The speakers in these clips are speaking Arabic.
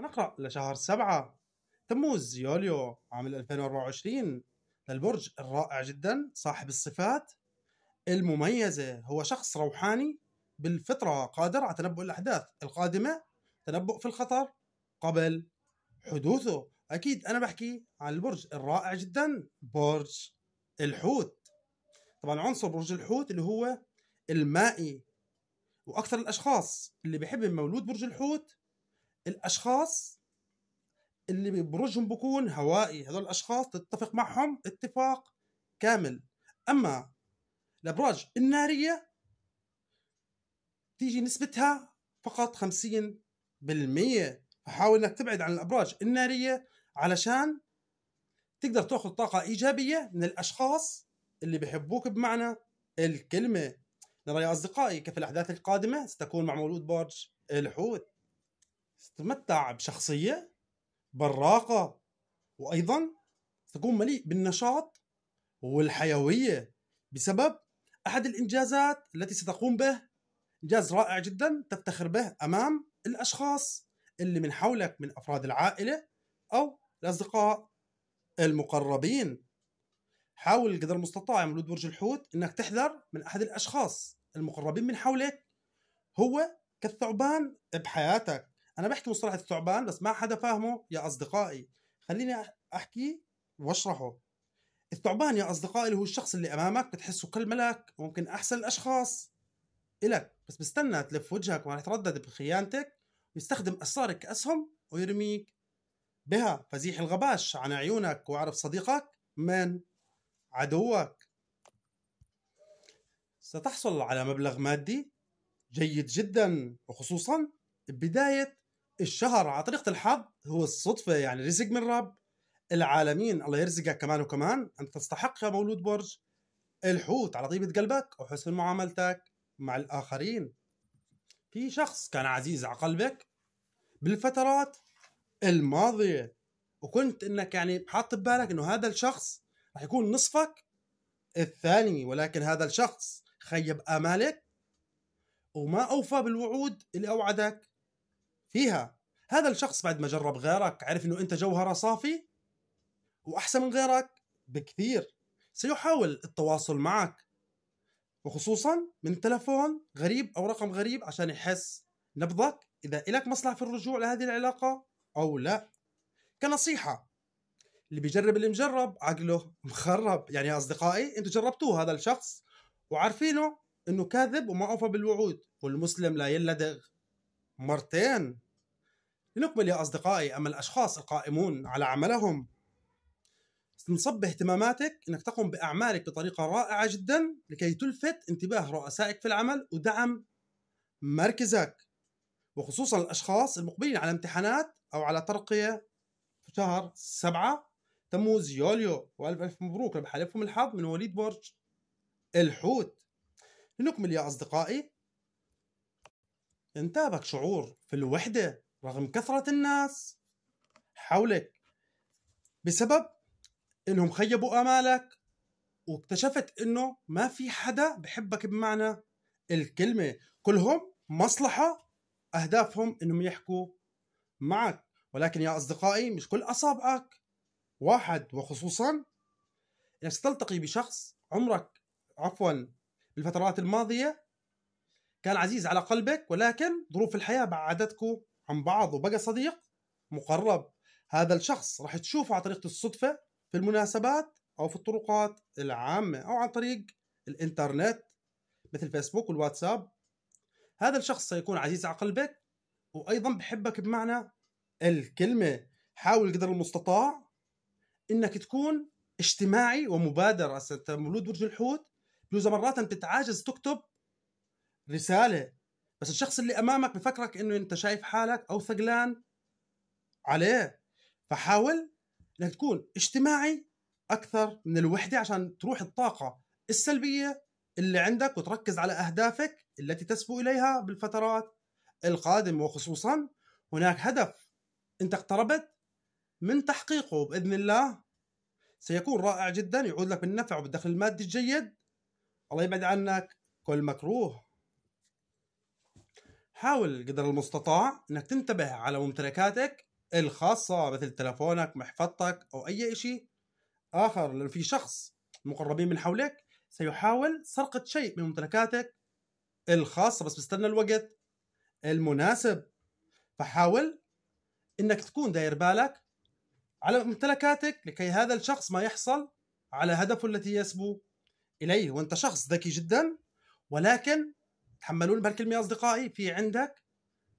نقرا لشهر سبعة تموز يوليو عام 2024 للبرج الرائع جدا صاحب الصفات المميزة هو شخص روحاني بالفطرة قادر على تنبؤ الأحداث القادمة تنبؤ في الخطر قبل حدوثه أكيد أنا بحكي عن البرج الرائع جدا برج الحوت طبعا عنصر برج الحوت اللي هو المائي وأكثر الأشخاص اللي بيحب مولود برج الحوت الاشخاص اللي ببرجهم بكون هوائي هذول الاشخاص تتفق معهم اتفاق كامل اما الابراج الناريه تيجي نسبتها فقط 50% فحاول انك تبعد عن الابراج الناريه علشان تقدر تاخذ طاقه ايجابيه من الاشخاص اللي بحبوك بمعنى الكلمه نرى يا اصدقائي كيف الاحداث القادمه ستكون مع مولود برج الحوت ستتمتع بشخصية براقة وأيضا ستكون مليء بالنشاط والحيوية بسبب أحد الإنجازات التي ستقوم به إنجاز رائع جدا تفتخر به أمام الأشخاص اللي من حولك من أفراد العائلة أو الأصدقاء المقربين حاول قدر المستطاع يا مولود برج الحوت انك تحذر من احد الاشخاص المقربين من حولك هو كالثعبان بحياتك انا بحكي مصطلح الثعبان بس ما حدا فاهمه يا اصدقائي خليني احكي واشرحه الثعبان يا اصدقائي اللي هو الشخص اللي امامك بتحسه ملك وممكن احسن الاشخاص الك بس بستنى تلف وجهك وراح تردد بخيانتك ويستخدم اسرارك كاسهم ويرميك بها فزيح الغباش عن عيونك واعرف صديقك من عدوك ستحصل على مبلغ مادي جيد جدا وخصوصا بداية الشهر على طريقه الحظ هو الصدفه يعني رزق من رب العالمين الله يرزقك كمان وكمان انت تستحق يا مولود برج الحوت على طيبه قلبك وحسن معاملتك مع الاخرين في شخص كان عزيز على قلبك بالفترات الماضيه وكنت انك يعني حاط ببالك انه هذا الشخص رح يكون نصفك الثاني ولكن هذا الشخص خيب امالك وما اوفى بالوعود اللي اوعدك فيها هذا الشخص بعد ما جرب غيرك عرف انه انت جوهره صافي واحسن من غيرك بكثير سيحاول التواصل معك وخصوصا من تلفون غريب او رقم غريب عشان يحس نبضك اذا إلك مصلحه في الرجوع لهذه العلاقه او لا كنصيحه اللي بيجرب اللي مجرب عقله مخرب يعني يا اصدقائي انتم جربتوه هذا الشخص وعارفينه انه كاذب وما اوفى بالوعود والمسلم لا يلدغ مرتين لنكمل يا أصدقائي أما الأشخاص القائمون على عملهم تنصب اهتماماتك انك تقوم باعمالك بطريقه رائعه جدا لكي تلفت انتباه رؤسائك في العمل ودعم مركزك وخصوصا الاشخاص المقبلين على امتحانات او على ترقيه في شهر 7 تموز يوليو والف الف مبروك لبحالفهم الحظ من وليد برج الحوت لنكمل يا اصدقائي انتابك شعور في الوحده رغم كثرة الناس حولك بسبب انهم خيبوا امالك واكتشفت انه ما في حدا بحبك بمعنى الكلمة كلهم مصلحة اهدافهم انهم يحكوا معك ولكن يا اصدقائي مش كل اصابعك واحد وخصوصا انك تلتقي بشخص عمرك عفوا بالفترات الماضية كان عزيز على قلبك ولكن ظروف الحياة بعدتكم عن بعض وبقى صديق مقرب هذا الشخص راح تشوفه على طريقة الصدفة في المناسبات أو في الطرقات العامة أو عن طريق الإنترنت مثل فيسبوك والواتساب هذا الشخص سيكون عزيز على قلبك وأيضا بحبك بمعنى الكلمة حاول قدر المستطاع إنك تكون اجتماعي ومبادر أنت مولود برج الحوت بجوز مرات بتتعاجز تكتب رسالة بس الشخص اللي امامك بفكرك انه انت شايف حالك او ثقلان عليه فحاول انك تكون اجتماعي اكثر من الوحده عشان تروح الطاقه السلبيه اللي عندك وتركز على اهدافك التي تسبو اليها بالفترات القادمه وخصوصا هناك هدف انت اقتربت من تحقيقه باذن الله سيكون رائع جدا يعود لك بالنفع وبالدخل المادي الجيد الله يبعد عنك كل مكروه حاول قدر المستطاع انك تنتبه على ممتلكاتك الخاصة مثل تلفونك محفظتك او اي شيء اخر لان في شخص مقربين من حولك سيحاول سرقة شيء من ممتلكاتك الخاصة بس بستنى الوقت المناسب فحاول انك تكون داير بالك على ممتلكاتك لكي هذا الشخص ما يحصل على هدفه التي يسبو اليه وانت شخص ذكي جدا ولكن تحملون بهالكلمه اصدقائي في عندك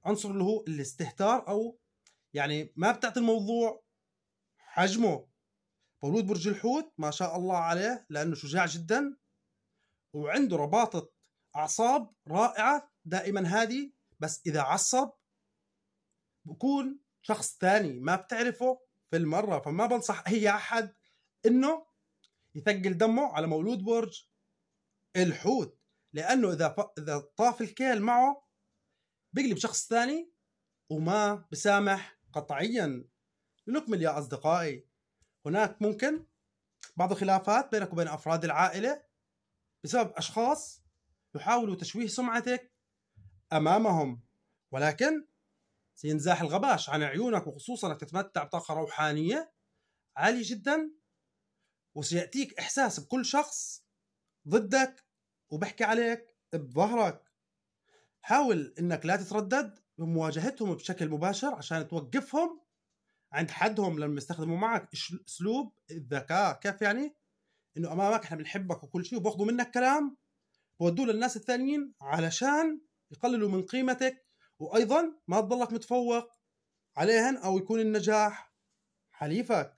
عنصر اللي هو الاستهتار او يعني ما بتعطي الموضوع حجمه مولود برج الحوت ما شاء الله عليه لانه شجاع جدا وعنده رباطه اعصاب رائعه دائما هادي بس اذا عصب بكون شخص ثاني ما بتعرفه في المره فما بنصح اي احد انه يثقل دمه على مولود برج الحوت لانه اذا اذا طاف الكيل معه بقلب شخص ثاني وما بسامح قطعيا لنكمل يا اصدقائي هناك ممكن بعض الخلافات بينك وبين افراد العائله بسبب اشخاص يحاولوا تشويه سمعتك امامهم ولكن سينزاح الغباش عن عيونك وخصوصا انك تتمتع بطاقه روحانيه عاليه جدا وسياتيك احساس بكل شخص ضدك وبحكي عليك بظهرك حاول انك لا تتردد بمواجهتهم بشكل مباشر عشان توقفهم عند حدهم لما يستخدموا معك اسلوب الذكاء كيف يعني انه امامك احنا بنحبك وكل شيء وباخذوا منك كلام بودوه للناس الثانيين علشان يقللوا من قيمتك وايضا ما تضلك متفوق عليهن او يكون النجاح حليفك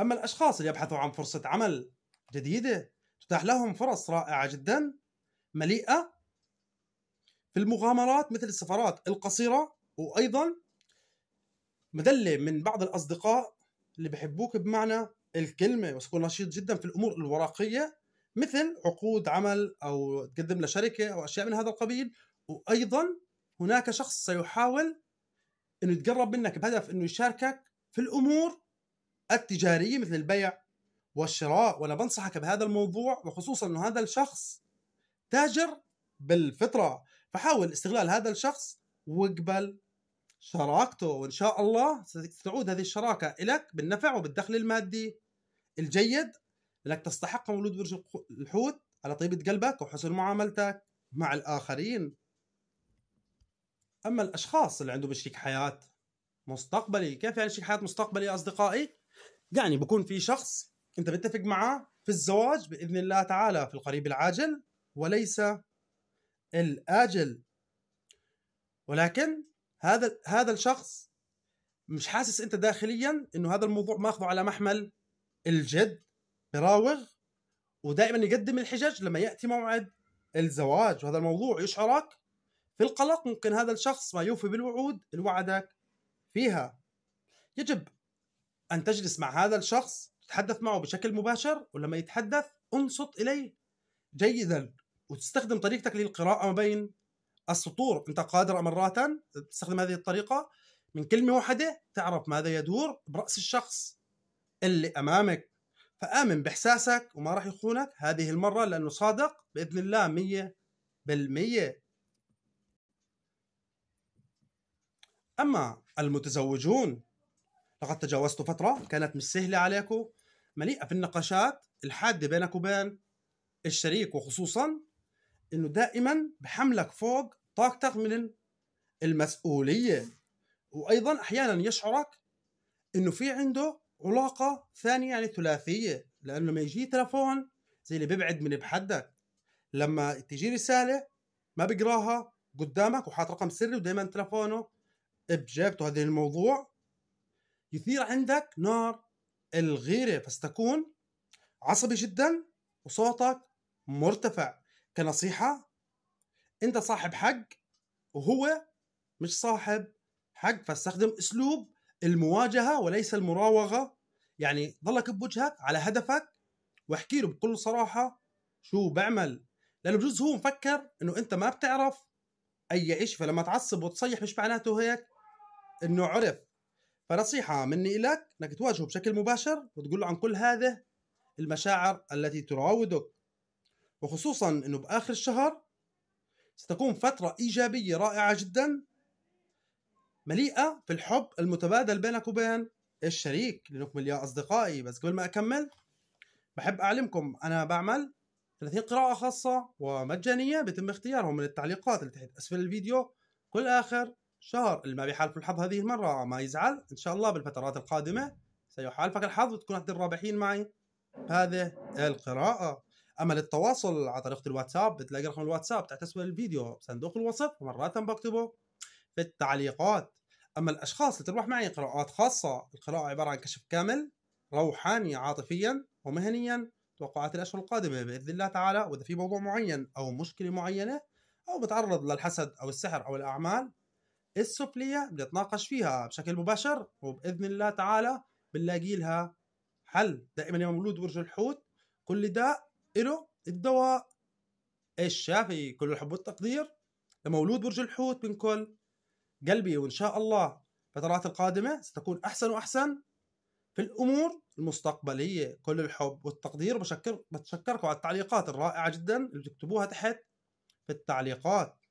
اما الاشخاص اللي يبحثوا عن فرصه عمل جديده تفتح لهم فرص رائعه جدا مليئه في المغامرات مثل السفرات القصيره وايضا مدله من بعض الاصدقاء اللي بحبوك بمعنى الكلمه وتكون نشيط جدا في الامور الورقيه مثل عقود عمل او تقدم لشركه او اشياء من هذا القبيل وايضا هناك شخص سيحاول انه يتقرب منك بهدف انه يشاركك في الامور التجاريه مثل البيع والشراء وانا بنصحك بهذا الموضوع وخصوصا انه هذا الشخص تاجر بالفطره فحاول استغلال هذا الشخص واقبل شراكته وان شاء الله ستعود هذه الشراكه لك بالنفع وبالدخل المادي الجيد لك تستحق مولود برج الحوت على طيبه قلبك وحسن معاملتك مع الاخرين اما الاشخاص اللي عندهم شريك حياه مستقبلي كيف يعني شريك حياه مستقبلي يا اصدقائي يعني بكون في شخص انت متفق معاه في الزواج باذن الله تعالى في القريب العاجل وليس الاجل ولكن هذا هذا الشخص مش حاسس انت داخليا انه هذا الموضوع ماخذه على محمل الجد براوغ ودائما يقدم الحجج لما ياتي موعد الزواج وهذا الموضوع يشعرك في القلق ممكن هذا الشخص ما يوفي بالوعود اللي وعدك فيها يجب ان تجلس مع هذا الشخص تتحدث معه بشكل مباشر ولما يتحدث انصت اليه جيدا وتستخدم طريقتك للقراءه ما بين السطور انت قادر مرات تستخدم هذه الطريقه من كلمه واحده تعرف ماذا يدور براس الشخص اللي امامك فامن باحساسك وما راح يخونك هذه المره لانه صادق باذن الله 100% اما المتزوجون لقد تجاوزت فترة كانت مش سهلة عليكم مليئة في النقاشات الحادة بينك وبين الشريك وخصوصا انه دائما بحملك فوق طاقتك من المسؤولية وايضا احيانا يشعرك انه في عنده علاقة ثانية يعني ثلاثية لانه لما يجي تلفون زي اللي بيبعد من بحدك لما تجي رسالة ما بقراها قدامك وحاط رقم سري ودائما تلفونه بجيبته هذا الموضوع يثير عندك نار الغيرة فستكون عصبي جدا وصوتك مرتفع كنصيحة أنت صاحب حق وهو مش صاحب حق فاستخدم أسلوب المواجهة وليس المراوغة يعني ضلك بوجهك على هدفك واحكي له بكل صراحة شو بعمل لأنه بجوز هو مفكر إنه أنت ما بتعرف أي شيء فلما تعصب وتصيح مش معناته هيك إنه عرف فنصيحة مني لك أنك تواجهه بشكل مباشر وتقول له عن كل هذه المشاعر التي تراودك وخصوصا أنه بآخر الشهر ستكون فترة إيجابية رائعة جدا مليئة في الحب المتبادل بينك وبين الشريك لنكمل يا أصدقائي بس قبل ما أكمل بحب أعلمكم أنا بعمل 30 قراءة خاصة ومجانية بيتم اختيارهم من التعليقات اللي تحت أسفل الفيديو كل آخر شهر اللي ما بيحالف الحظ هذه المرة ما يزعل إن شاء الله بالفترات القادمة سيحالفك الحظ وتكون أحد الرابحين معي هذه القراءة أما للتواصل على طريقة الواتساب بتلاقي رقم الواتساب تحت أسفل الفيديو بصندوق الوصف ومرات بكتبه في التعليقات أما الأشخاص اللي تروح معي قراءات خاصة القراءة عبارة عن كشف كامل روحاني عاطفيا ومهنيا توقعات الأشهر القادمة بإذن الله تعالى وإذا في موضوع معين أو مشكلة معينة أو بتعرض للحسد أو السحر أو الأعمال السفلية بنتناقش فيها بشكل مباشر وبإذن الله تعالى بنلاقي لها حل دائما يا مولود برج الحوت كل داء له الدواء الشافي كل الحب والتقدير لمولود برج الحوت من كل قلبي وإن شاء الله الفترات القادمة ستكون أحسن وأحسن في الأمور المستقبلية كل الحب والتقدير بشكر بتشكركم على التعليقات الرائعة جدا اللي بتكتبوها تحت في التعليقات